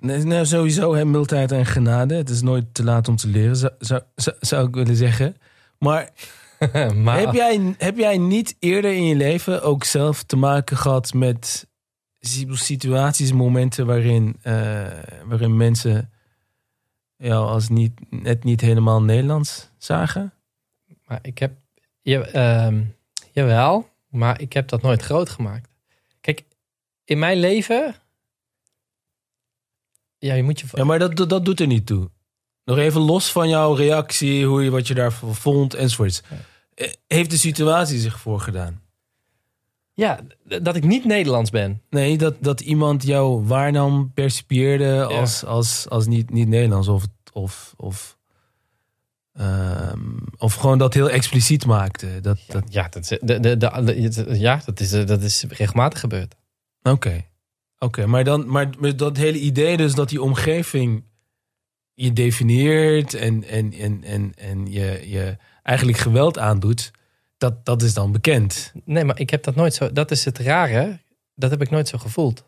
nou, sowieso hè, en genade. Het is nooit te laat om te leren, zou, zou, zou ik willen zeggen. Maar, Heb, jij, heb jij niet eerder in je leven ook zelf te maken gehad met situaties, momenten waarin, eh, waarin mensen jou als niet, net niet helemaal Nederlands zagen? Maar ik heb, ja, uh, ehm, jawel, maar ik heb dat nooit groot gemaakt. Kijk, in mijn leven ja, je moet je... Ja, maar dat, dat, dat doet er niet toe. Nog even los van jouw reactie, hoe je, wat je daarvan vond enzovoorts. Eh, heeft de situatie zich voorgedaan? Ja, dat ik niet Nederlands ben. Nee, dat, dat iemand jou waarnam, percipieerde als, als, als niet, niet Nederlands. Of, of, of, ehm, of gewoon dat heel expliciet maakte. Dat, ja, dat... Ja, dat is, de, de, de, ja, dat is, eh, dat is regelmatig gebeurd. Oké. Oké, maar, dan, maar dat hele idee dus dat die omgeving je definieert en, en, en, en, en je, je eigenlijk geweld aandoet, dat, dat is dan bekend. Nee, maar ik heb dat nooit zo. Dat is het rare. Dat heb ik nooit zo gevoeld.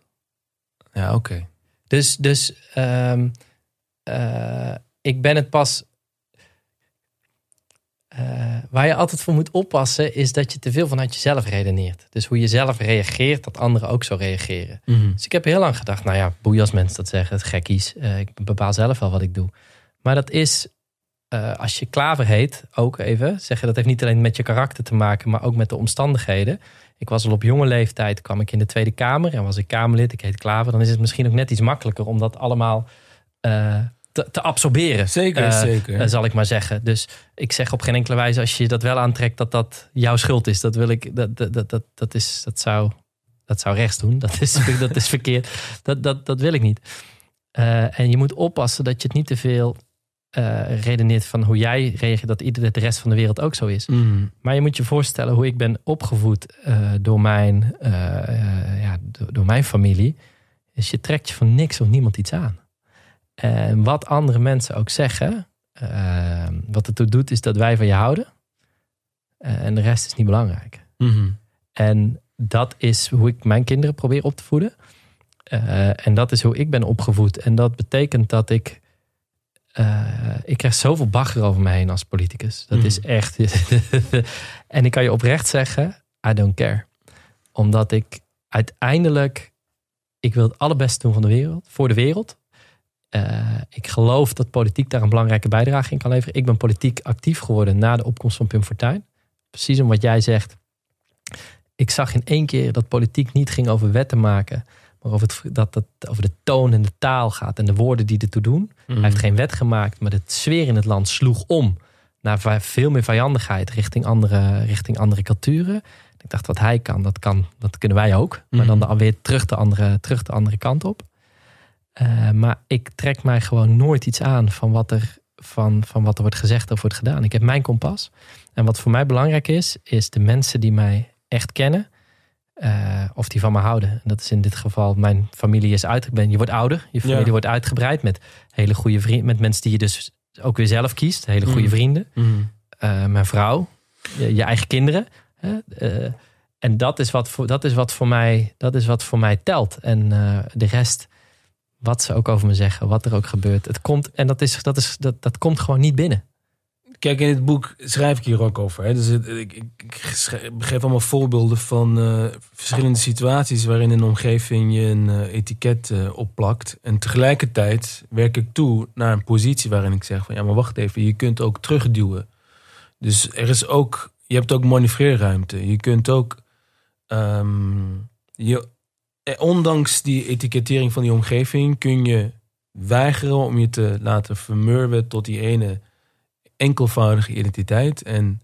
Ja, oké. Dus, dus ehm, eh, ik ben het pas eh, waar je altijd voor moet oppassen, is dat je te veel vanuit jezelf redeneert. Dus hoe je zelf reageert, dat anderen ook zo reageren. Mhm. Dus ik heb heel lang gedacht, nou ja, boei als mensen dat zeggen, het gekkies. Uh, eh, ik bepaal zelf wel wat ik doe. Maar dat is, eh, als je klaver heet, ook even zeggen, dat heeft niet alleen met je karakter te maken, maar ook met de omstandigheden. Ik was al op jonge leeftijd, kwam ik in de Tweede Kamer en was ik Kamerlid, ik heet klaver. Dan is het misschien ook net iets makkelijker om dat allemaal te, te absorberen. Zeker, eh, eh, zal ik maar zeggen. Dus ik zeg op geen enkele wijze, als je dat wel aantrekt, dat dat jouw schuld is. Dat wil ik, dat, dat, dat, dat, is, dat zou, dat zou rechts doen. Dat is, dat is verkeerd. Dat, dat, dat wil ik niet. Eh, en je moet oppassen dat je het niet te veel redeneert van hoe jij reageert, dat iedereen de rest van de wereld ook zo is. Mm. Maar je moet je voorstellen hoe ik ben opgevoed door, mijn, ja, door, mijn familie. Dus je trekt je van niks of niemand iets aan. En wat andere mensen ook zeggen, ehm, wat het toe doet, is dat wij van je houden. Eh, en de rest is niet belangrijk. Mhm. En dat is hoe ik mijn kinderen probeer op te voeden. Eh, en dat is hoe ik ben opgevoed. En dat betekent dat ik. Eh, ik krijg zoveel bagger over me heen als politicus. Dat mhm. is echt. en ik kan je oprecht zeggen: I don't care. Omdat ik uiteindelijk. Ik wil het allerbeste doen van de wereld. Voor de wereld. Eh, ik geloof dat politiek daar een belangrijke bijdrage in kan leveren. Ik ben politiek actief geworden na de opkomst van Pim Fortuyn. Precies om wat jij zegt. Ik zag in één keer dat politiek niet ging over wetten maken. Maar over, het, dat het over de toon en de taal gaat. En de woorden die ertoe doen. Mhm. Hij heeft geen wet gemaakt. Maar de sfeer in het land sloeg om. Naar veel meer vijandigheid richting andere, richting andere culturen. Ik dacht, wat hij kan, dat, kan, dat kunnen wij ook. Maar dan mhm. weer terug de, andere, terug de andere kant op. Eh, maar ik trek mij gewoon nooit iets aan van wat, er, van, van wat er wordt gezegd of wordt gedaan. Ik heb mijn kompas. En wat voor mij belangrijk is, is de mensen die mij echt kennen. Eh, of die van me houden. En dat is in dit geval, mijn familie is uitgebreid. Je wordt ouder, je familie wordt uitgebreid met hele goede vrienden. Met mensen die je dus ook weer zelf kiest. Hele goede mm. vrienden. Mm. Eh, mijn vrouw, je, je eigen kinderen. en dat is, wat voor, dat, is wat voor mij, dat is wat voor mij telt. En de rest wat ze ook over me zeggen, wat er ook gebeurt. Het komt, en dat, is, dat, is, dat, dat komt gewoon niet binnen. Kijk, in het boek schrijf ik hier ook over. Hè. Dus ik, ik, geef allemaal voorbeelden van eh, verschillende situaties waarin een omgeving je een eh, etiket eh, opplakt. En tegelijkertijd werk ik toe naar een positie waarin ik zeg van ja, maar wacht even, je kunt ook terugduwen. Dus er is ook, je hebt ook manoeuvreerruimte. Je kunt ook ehm, je eh, ondanks die etikettering van die omgeving kun je weigeren om je te laten vermurwen tot die ene enkelvoudige identiteit. En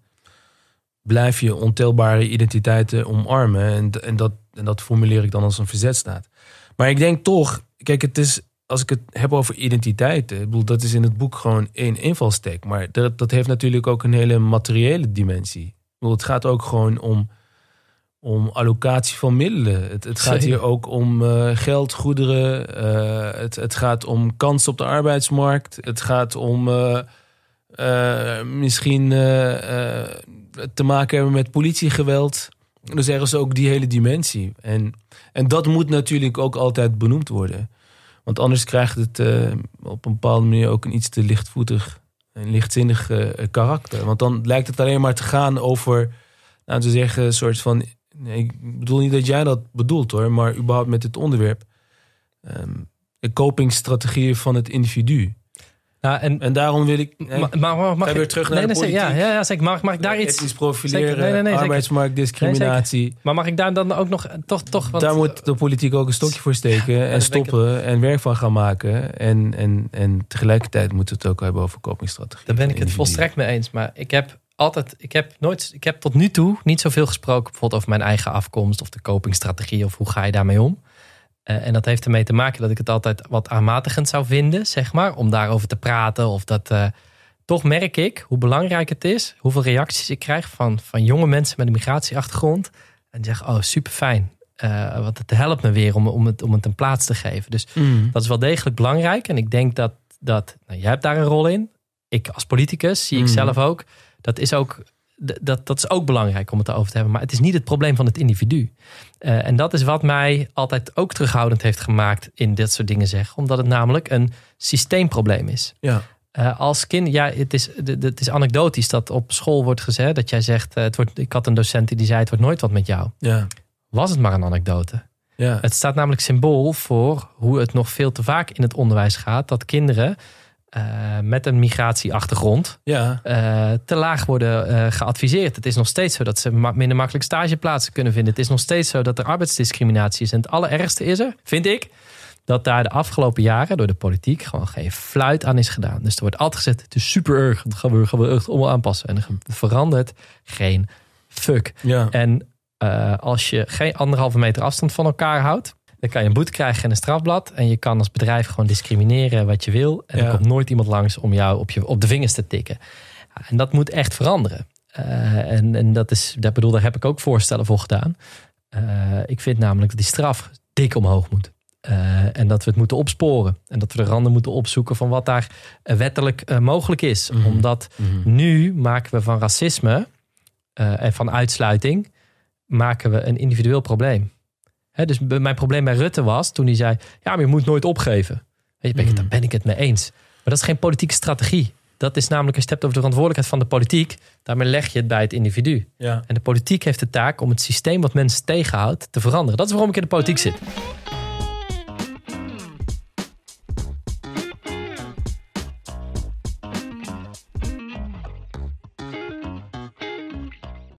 blijf je ontelbare identiteiten omarmen. En, en, dat, en dat formuleer ik dan als een verzetstaat. Maar ik denk toch, kijk, het is, als ik het heb over identiteiten, ik bedoel, dat is in het boek gewoon één invalsteek. Maar dat, dat heeft natuurlijk ook een hele materiële dimensie. Ik bedoel, het gaat ook gewoon om om allocatie van middelen. Het, het gaat hier ook om uh, geld, goederen. Eh, het, het gaat om kansen op de arbeidsmarkt. Het gaat om eh, misschien te maken hebben met politiegeweld. Dus ergens ook die hele dimensie. En, en dat moet natuurlijk ook altijd benoemd worden. Want anders krijgt het op een bepaalde manier ook een iets te lichtvoetig en lichtzinnig karakter. Want dan lijkt het alleen maar te gaan over, laten nou, we zeggen, een soort van ik bedoel niet dat jij dat bedoelt hoor, maar überhaupt met het onderwerp. Um, de copingstrategieën van het individu. Nou, en, en daarom wil ik. maar, mag, ik, weer terug naar de politiek. ja, ja, zeker. Mag, mag ik daar iets. profileren, zeker, arbeidsmarktdiscriminatie. maar mag ik daar dan ook nog. Eh, toch, toch, want, daar moet de politiek ook een stokje voor steken. en stoppen en werk van gaan maken. En, en, en tegelijkertijd moeten we het ook hebben over copingstrategieën. Daar ben ik het volstrekt mee eens. Maar ik heb altijd, ik heb nooit, ik heb tot nu toe niet zoveel gesproken bijvoorbeeld over mijn eigen afkomst of de copingstrategie of hoe ga je daarmee om. Eh, en dat heeft ermee te maken dat ik het altijd wat aanmatigend zou vinden, zeg maar, om daarover te praten. Of dat eh, toch merk ik hoe belangrijk het is, hoeveel reacties ik krijg van, van jonge mensen met een migratieachtergrond. En die zeggen, oh super fijn, eh, want het helpt me weer om, om, het, om het een plaats te geven. Dus mm. dat is wel degelijk belangrijk. En ik denk dat, dat nou, jij hebt daar een rol in. Ik als politicus zie ik mm. zelf ook dat is ook dat, dat is ook belangrijk om het over te hebben. Maar het is niet het probleem van het individu. Eh, en dat is wat mij altijd ook terughoudend heeft gemaakt in dit soort dingen zeggen. Omdat het namelijk een systeemprobleem is. Ja. Eh, als kind, ja, het is, het is anekdotisch dat op school wordt gezegd dat jij zegt: eh, het wordt, Ik had een docent die zei: Het wordt nooit wat met jou. Ja. Was het maar een anekdote? Ja. Het staat namelijk symbool voor hoe het nog veel te vaak in het onderwijs gaat dat kinderen eh, met een migratieachtergrond ja. Eh, te laag worden eh, geadviseerd. Het is nog steeds zo dat ze minder makkelijk stageplaatsen kunnen vinden. Het is nog steeds zo dat er arbeidsdiscriminatie is. En het allerergste is er, vind ik, dat daar de afgelopen jaren door de politiek gewoon geen fluit aan is gedaan. Dus er wordt altijd gezegd, het is super erg, dat gaan we, gaan we echt allemaal aanpassen. En er verandert geen fuck. Ja. En als je geen anderhalve meter afstand van elkaar houdt, dan kan je een boete krijgen en een strafblad. En je kan als bedrijf gewoon discrimineren wat je wil. En er komt nooit iemand langs om jou op, je, op de vingers te tikken. En dat moet echt veranderen. Eh, en en dat is, dat bedoel, daar heb ik ook voorstellen voor gedaan. Eh, ik vind namelijk dat die straf dik omhoog moet. Eh, en dat we het moeten opsporen. En dat we de randen moeten opzoeken van wat daar wettelijk mogelijk is. Mhm. Omdat mhm. nu maken we van racisme en van uitsluiting maken we een individueel probleem dus mijn probleem bij Rutte was toen hij zei: Ja, maar je moet nooit opgeven. Weet je, ben ik het, daar hmm. ben ik het mee eens. Maar dat is geen politieke strategie. Dat is namelijk een hebt over de verantwoordelijkheid van de politiek. Daarmee leg je het bij het individu. Ja. En de politiek heeft de taak om het systeem wat mensen tegenhoudt te veranderen. Dat is waarom ik in de politiek zit.